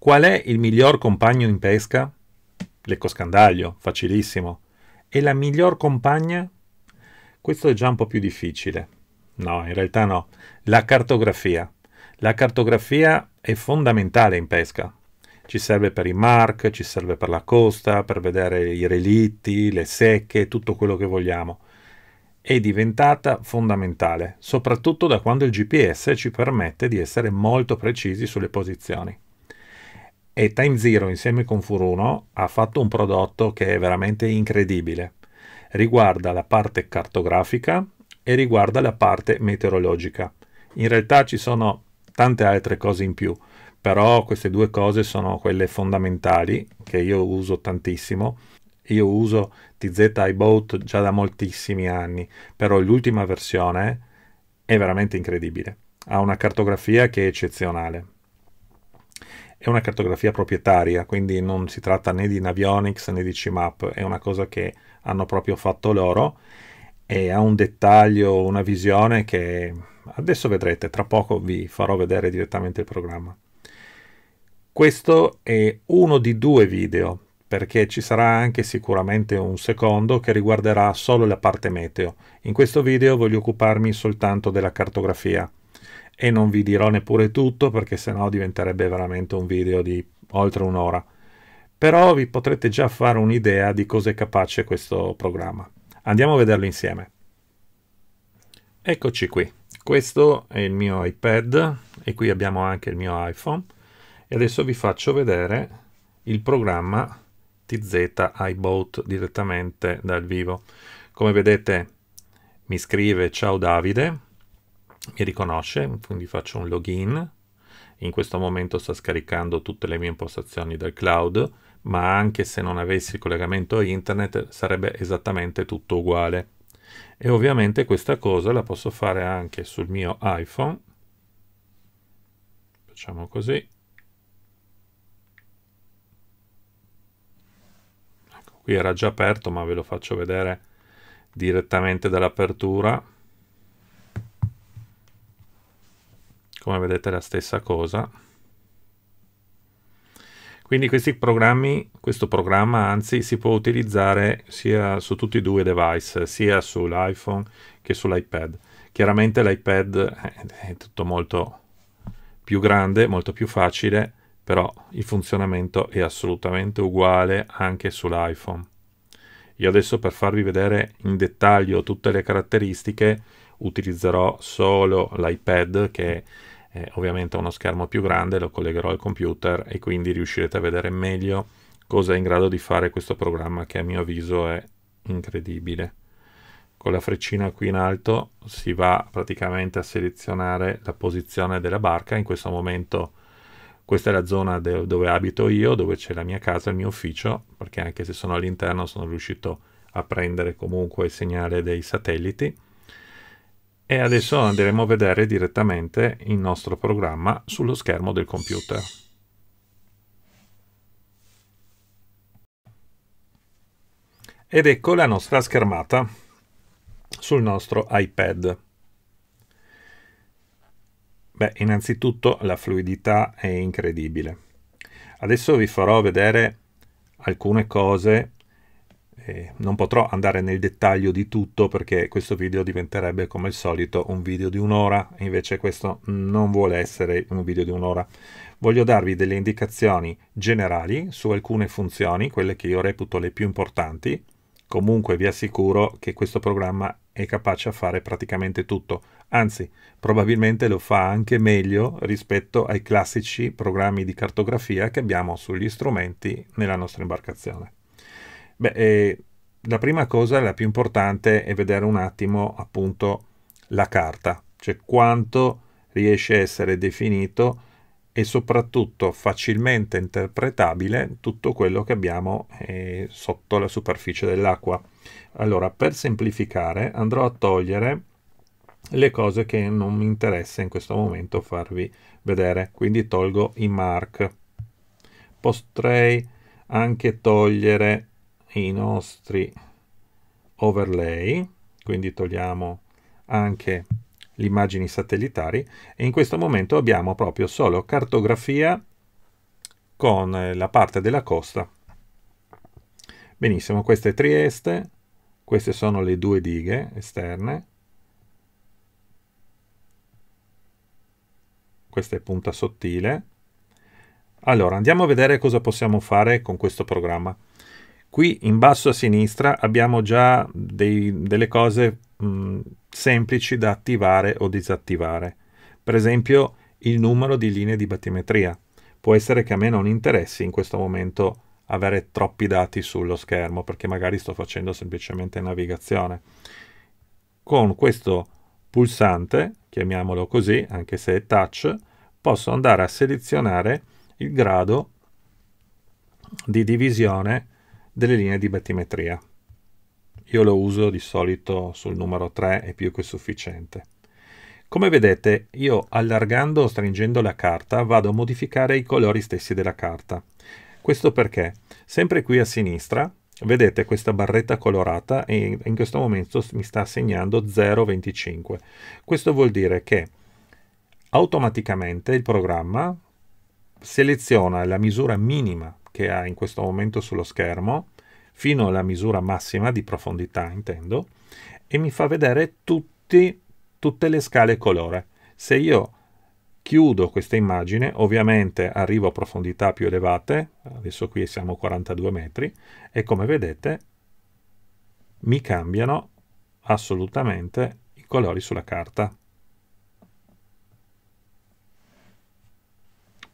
Qual è il miglior compagno in pesca? Lecco facilissimo. E la miglior compagna? Questo è già un po' più difficile. No, in realtà no. La cartografia. La cartografia è fondamentale in pesca. Ci serve per i mark, ci serve per la costa, per vedere i relitti, le secche, tutto quello che vogliamo. È diventata fondamentale, soprattutto da quando il GPS ci permette di essere molto precisi sulle posizioni e Time Zero insieme con Furuno ha fatto un prodotto che è veramente incredibile. Riguarda la parte cartografica e riguarda la parte meteorologica. In realtà ci sono tante altre cose in più, però queste due cose sono quelle fondamentali che io uso tantissimo. Io uso TZ iBoat già da moltissimi anni, però l'ultima versione è veramente incredibile. Ha una cartografia che è eccezionale è una cartografia proprietaria, quindi non si tratta né di Navionics né di CMAP, è una cosa che hanno proprio fatto loro e ha un dettaglio, una visione che adesso vedrete, tra poco vi farò vedere direttamente il programma. Questo è uno di due video, perché ci sarà anche sicuramente un secondo che riguarderà solo la parte meteo. In questo video voglio occuparmi soltanto della cartografia e non vi dirò neppure tutto perché sennò diventerebbe veramente un video di oltre un'ora. Però vi potrete già fare un'idea di cosa è capace questo programma. Andiamo a vederlo insieme. Eccoci qui. Questo è il mio iPad e qui abbiamo anche il mio iPhone. E adesso vi faccio vedere il programma TZ iBoat direttamente dal vivo. Come vedete mi scrive ciao Davide mi riconosce, quindi faccio un login. In questo momento sta scaricando tutte le mie impostazioni dal cloud, ma anche se non avessi il collegamento a internet sarebbe esattamente tutto uguale. E ovviamente questa cosa la posso fare anche sul mio iPhone. Facciamo così. Ecco, qui era già aperto, ma ve lo faccio vedere direttamente dall'apertura come vedete la stessa cosa quindi questi programmi questo programma anzi si può utilizzare sia su tutti e due i device sia sull'iPhone che sull'iPad chiaramente l'iPad eh, è tutto molto più grande molto più facile però il funzionamento è assolutamente uguale anche sull'iPhone io adesso per farvi vedere in dettaglio tutte le caratteristiche utilizzerò solo l'iPad che eh, ovviamente uno schermo più grande, lo collegherò al computer e quindi riuscirete a vedere meglio cosa è in grado di fare questo programma che a mio avviso è incredibile. Con la freccina qui in alto si va praticamente a selezionare la posizione della barca, in questo momento questa è la zona dove abito io, dove c'è la mia casa, il mio ufficio, perché anche se sono all'interno sono riuscito a prendere comunque il segnale dei satelliti e adesso andremo a vedere direttamente il nostro programma sullo schermo del computer. Ed ecco la nostra schermata sul nostro iPad. Beh, innanzitutto la fluidità è incredibile. Adesso vi farò vedere alcune cose non potrò andare nel dettaglio di tutto perché questo video diventerebbe come al solito un video di un'ora, invece questo non vuole essere un video di un'ora. Voglio darvi delle indicazioni generali su alcune funzioni, quelle che io reputo le più importanti. Comunque vi assicuro che questo programma è capace a fare praticamente tutto, anzi probabilmente lo fa anche meglio rispetto ai classici programmi di cartografia che abbiamo sugli strumenti nella nostra imbarcazione. Beh, eh, la prima cosa, la più importante, è vedere un attimo appunto la carta, cioè quanto riesce a essere definito e soprattutto facilmente interpretabile tutto quello che abbiamo eh, sotto la superficie dell'acqua. Allora, per semplificare, andrò a togliere le cose che non mi interessa in questo momento farvi vedere, quindi tolgo i mark. Potrei anche togliere i nostri overlay, quindi togliamo anche le immagini satellitari e in questo momento abbiamo proprio solo cartografia con eh, la parte della costa. Benissimo, questa è Trieste, queste sono le due dighe esterne, questa è punta sottile. Allora, andiamo a vedere cosa possiamo fare con questo programma. Qui in basso a sinistra abbiamo già dei, delle cose mh, semplici da attivare o disattivare. Per esempio il numero di linee di battimetria. Può essere che a me non interessi in questo momento avere troppi dati sullo schermo perché magari sto facendo semplicemente navigazione. Con questo pulsante, chiamiamolo così, anche se è touch, posso andare a selezionare il grado di divisione delle linee di battimetria. Io lo uso di solito sul numero 3 è più che sufficiente. Come vedete, io allargando o stringendo la carta vado a modificare i colori stessi della carta. Questo perché, sempre qui a sinistra, vedete questa barretta colorata e in questo momento mi sta assegnando 0,25. Questo vuol dire che automaticamente il programma seleziona la misura minima che ha in questo momento sullo schermo, fino alla misura massima di profondità, intendo, e mi fa vedere tutti, tutte le scale colore. Se io chiudo questa immagine, ovviamente arrivo a profondità più elevate, adesso qui siamo a 42 metri, e come vedete mi cambiano assolutamente i colori sulla carta.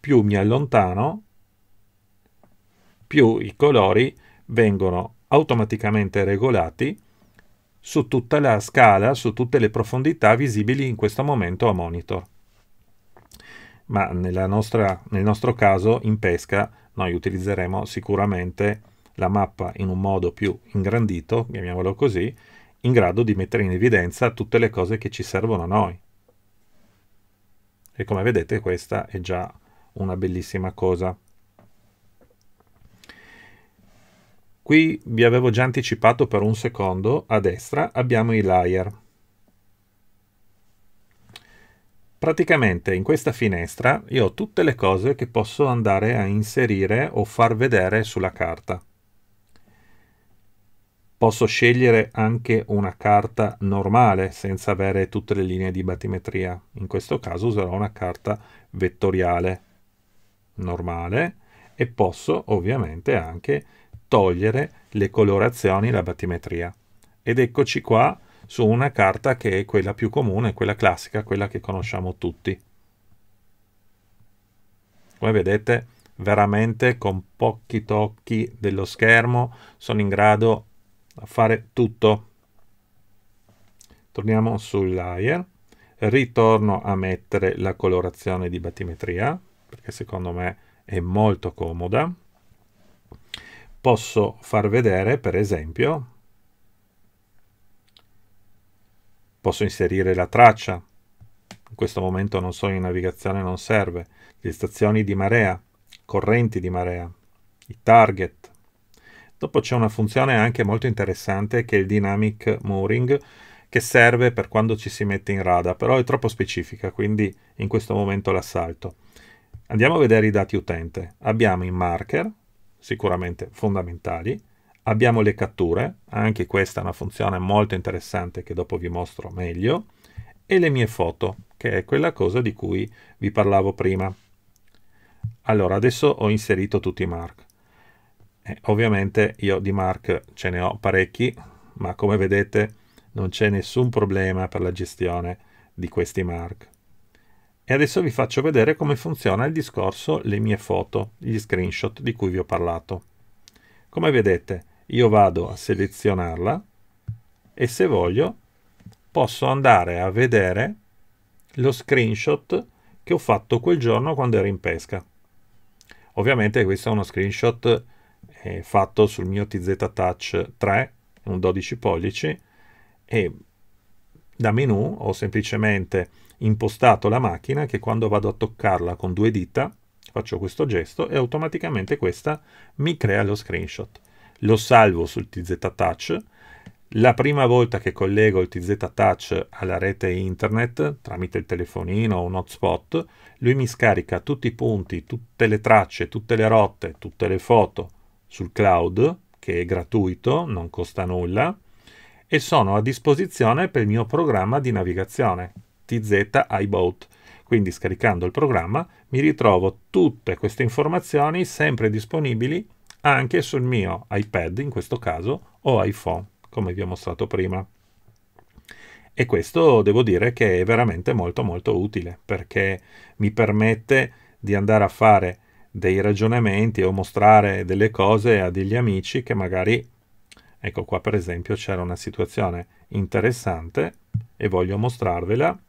Più mi allontano, più i colori vengono automaticamente regolati su tutta la scala, su tutte le profondità visibili in questo momento a monitor. Ma nostra, nel nostro caso in pesca noi utilizzeremo sicuramente la mappa in un modo più ingrandito, chiamiamolo così, in grado di mettere in evidenza tutte le cose che ci servono a noi. E come vedete questa è già una bellissima cosa. Qui vi avevo già anticipato per un secondo, a destra abbiamo i layer. Praticamente in questa finestra io ho tutte le cose che posso andare a inserire o far vedere sulla carta. Posso scegliere anche una carta normale senza avere tutte le linee di battimetria. In questo caso userò una carta vettoriale normale e posso ovviamente anche togliere le colorazioni la battimetria. Ed eccoci qua su una carta che è quella più comune, quella classica, quella che conosciamo tutti. Come vedete, veramente con pochi tocchi dello schermo sono in grado di fare tutto. Torniamo sul layer, ritorno a mettere la colorazione di battimetria, perché secondo me è molto comoda posso far vedere, per esempio, posso inserire la traccia, in questo momento non sono in navigazione, non serve, le stazioni di marea, correnti di marea, i target. Dopo c'è una funzione anche molto interessante che è il dynamic mooring, che serve per quando ci si mette in rada, però è troppo specifica, quindi in questo momento la salto. Andiamo a vedere i dati utente. Abbiamo in marker, sicuramente fondamentali. Abbiamo le catture, anche questa è una funzione molto interessante che dopo vi mostro meglio, e le mie foto, che è quella cosa di cui vi parlavo prima. Allora, adesso ho inserito tutti i mark. Eh, ovviamente io di mark ce ne ho parecchi, ma come vedete non c'è nessun problema per la gestione di questi mark. E adesso vi faccio vedere come funziona il discorso le mie foto, gli screenshot di cui vi ho parlato. Come vedete, io vado a selezionarla e se voglio posso andare a vedere lo screenshot che ho fatto quel giorno quando ero in pesca. Ovviamente questo è uno screenshot eh, fatto sul mio TZ Touch 3, un 12 pollici, e da menu ho semplicemente impostato la macchina che quando vado a toccarla con due dita faccio questo gesto e automaticamente questa mi crea lo screenshot. Lo salvo sul TZ Touch. La prima volta che collego il TZ Touch alla rete internet tramite il telefonino o un hotspot, lui mi scarica tutti i punti, tutte le tracce, tutte le rotte, tutte le foto sul cloud, che è gratuito, non costa nulla, e sono a disposizione per il mio programma di navigazione, TZ iBoat. Quindi scaricando il programma mi ritrovo tutte queste informazioni sempre disponibili anche sul mio iPad in questo caso o iPhone come vi ho mostrato prima. E questo devo dire che è veramente molto molto utile perché mi permette di andare a fare dei ragionamenti o mostrare delle cose a degli amici che magari Ecco qua per esempio c'era una situazione interessante e voglio mostrarvela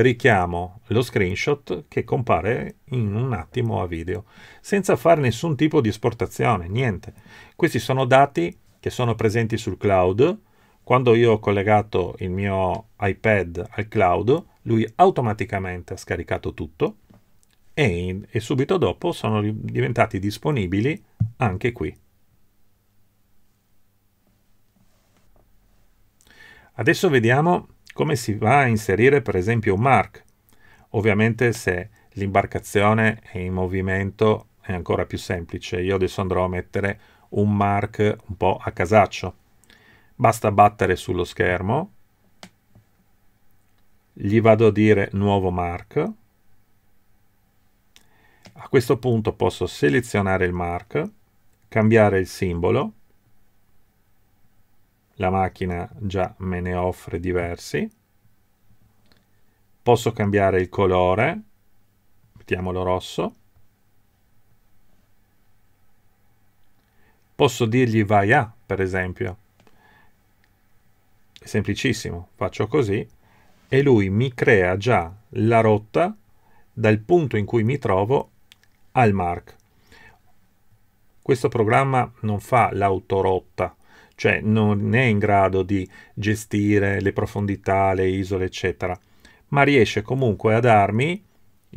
richiamo lo screenshot che compare in un attimo a video, senza fare nessun tipo di esportazione, niente. Questi sono dati che sono presenti sul cloud. Quando io ho collegato il mio iPad al cloud, lui automaticamente ha scaricato tutto e, in, e subito dopo sono diventati disponibili anche qui. Adesso vediamo come si va a inserire per esempio un mark. Ovviamente se l'imbarcazione è in movimento è ancora più semplice, io adesso andrò a mettere un mark un po' a casaccio. Basta battere sullo schermo, gli vado a dire nuovo mark, a questo punto posso selezionare il mark, cambiare il simbolo, la macchina già me ne offre diversi. Posso cambiare il colore, mettiamolo rosso. Posso dirgli vai a, per esempio. È semplicissimo, faccio così e lui mi crea già la rotta dal punto in cui mi trovo al mark. Questo programma non fa l'autorotta, cioè non è in grado di gestire le profondità, le isole, eccetera, ma riesce comunque a darmi,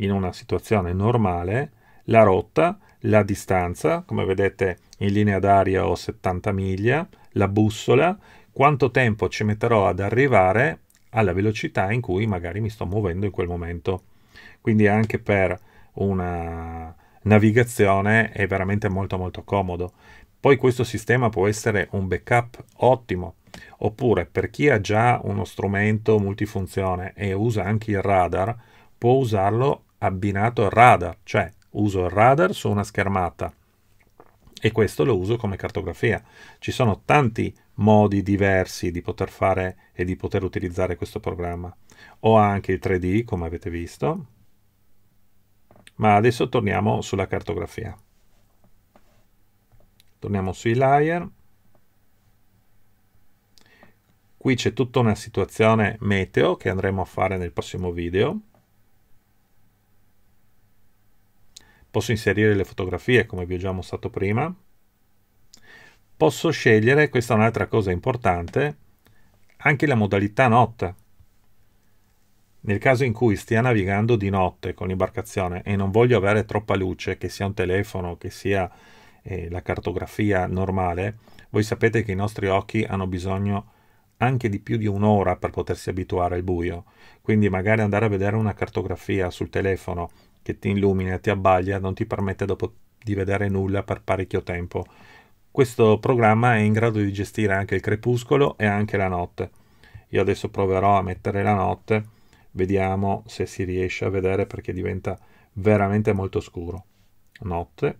in una situazione normale, la rotta, la distanza, come vedete in linea d'aria ho 70 miglia, la bussola, quanto tempo ci metterò ad arrivare alla velocità in cui magari mi sto muovendo in quel momento. Quindi anche per una navigazione è veramente molto molto comodo. Poi questo sistema può essere un backup ottimo, oppure per chi ha già uno strumento multifunzione e usa anche il radar, può usarlo abbinato al radar, cioè uso il radar su una schermata e questo lo uso come cartografia. Ci sono tanti modi diversi di poter fare e di poter utilizzare questo programma. Ho anche il 3D, come avete visto, ma adesso torniamo sulla cartografia torniamo sui layer qui c'è tutta una situazione meteo che andremo a fare nel prossimo video posso inserire le fotografie come vi ho già mostrato prima posso scegliere questa è un'altra cosa importante anche la modalità notte nel caso in cui stia navigando di notte con l'imbarcazione e non voglio avere troppa luce che sia un telefono che sia eh, la cartografia normale, voi sapete che i nostri occhi hanno bisogno anche di più di un'ora per potersi abituare al buio, quindi magari andare a vedere una cartografia sul telefono che ti illumina, ti abbaglia, non ti permette dopo di vedere nulla per parecchio tempo. Questo programma è in grado di gestire anche il crepuscolo e anche la notte. Io adesso proverò a mettere la notte, vediamo se si riesce a vedere perché diventa veramente molto scuro. Notte,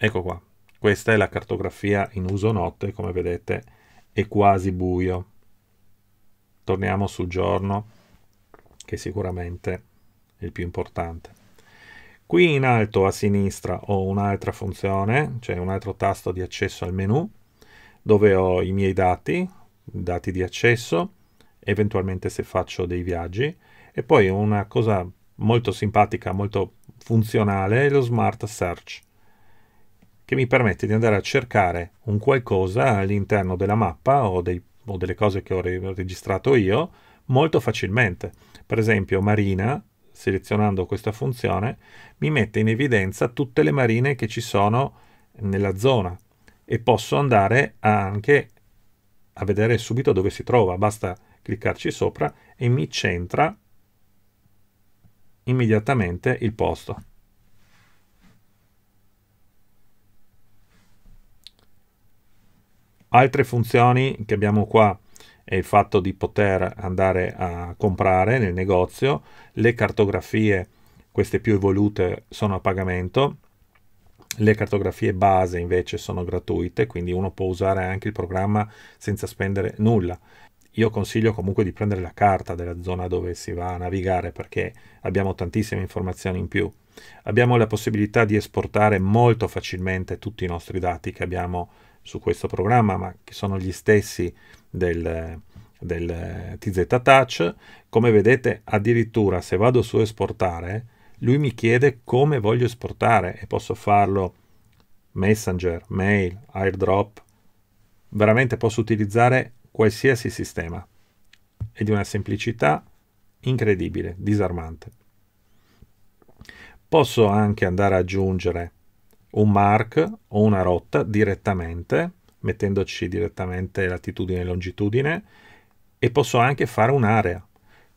Ecco qua, questa è la cartografia in uso notte, come vedete è quasi buio. Torniamo sul giorno, che sicuramente è il più importante. Qui in alto a sinistra ho un'altra funzione, cioè un altro tasto di accesso al menu, dove ho i miei dati, dati di accesso, eventualmente se faccio dei viaggi, e poi una cosa molto simpatica, molto funzionale, è lo Smart Search che mi permette di andare a cercare un qualcosa all'interno della mappa o, dei, o delle cose che ho registrato io molto facilmente. Per esempio marina, selezionando questa funzione, mi mette in evidenza tutte le marine che ci sono nella zona e posso andare anche a vedere subito dove si trova. Basta cliccarci sopra e mi centra immediatamente il posto. Altre funzioni che abbiamo qua è il fatto di poter andare a comprare nel negozio, le cartografie, queste più evolute, sono a pagamento, le cartografie base invece sono gratuite, quindi uno può usare anche il programma senza spendere nulla. Io consiglio comunque di prendere la carta della zona dove si va a navigare perché abbiamo tantissime informazioni in più. Abbiamo la possibilità di esportare molto facilmente tutti i nostri dati che abbiamo su questo programma, ma che sono gli stessi del, del TZ Touch. Come vedete, addirittura se vado su esportare, lui mi chiede come voglio esportare e posso farlo Messenger, Mail, AirDrop. Veramente posso utilizzare qualsiasi sistema. È di una semplicità incredibile, disarmante. Posso anche andare ad aggiungere un mark o una rotta direttamente, mettendoci direttamente latitudine e longitudine, e posso anche fare un'area,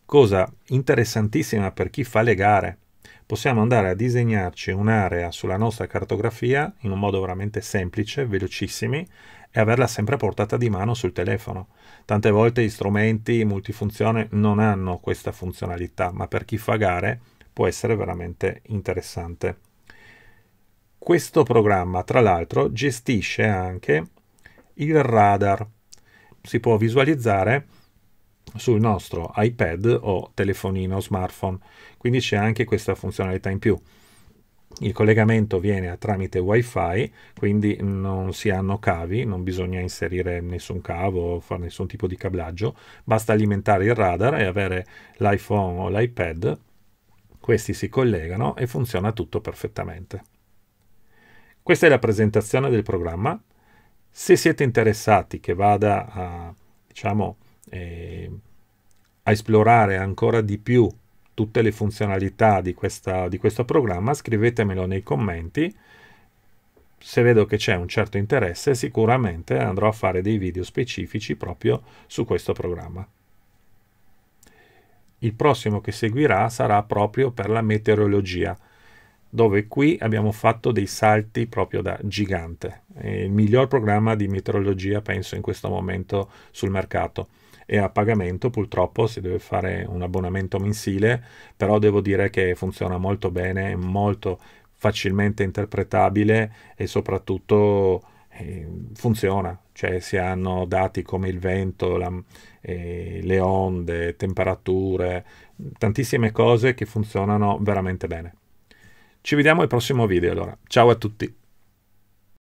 cosa interessantissima per chi fa le gare. Possiamo andare a disegnarci un'area sulla nostra cartografia in un modo veramente semplice, velocissimi, e averla sempre a portata di mano sul telefono. Tante volte gli strumenti multifunzione non hanno questa funzionalità, ma per chi fa gare può essere veramente interessante. Questo programma, tra l'altro, gestisce anche il radar. Si può visualizzare sul nostro iPad o telefonino smartphone, quindi c'è anche questa funzionalità in più. Il collegamento viene tramite wifi, quindi non si hanno cavi, non bisogna inserire nessun cavo o fare nessun tipo di cablaggio, basta alimentare il radar e avere l'iPhone o l'iPad, questi si collegano e funziona tutto perfettamente. Questa è la presentazione del programma. Se siete interessati che vada a, diciamo, eh, a esplorare ancora di più tutte le funzionalità di, questa, di questo programma, scrivetemelo nei commenti. Se vedo che c'è un certo interesse, sicuramente andrò a fare dei video specifici proprio su questo programma. Il prossimo che seguirà sarà proprio per la meteorologia dove qui abbiamo fatto dei salti proprio da gigante. È il miglior programma di meteorologia penso in questo momento sul mercato e a pagamento purtroppo si deve fare un abbonamento mensile, però devo dire che funziona molto bene, è molto facilmente interpretabile e soprattutto eh, funziona, cioè si hanno dati come il vento, la, eh, le onde, temperature, tantissime cose che funzionano veramente bene. Ci vediamo al prossimo video allora. Ciao a tutti.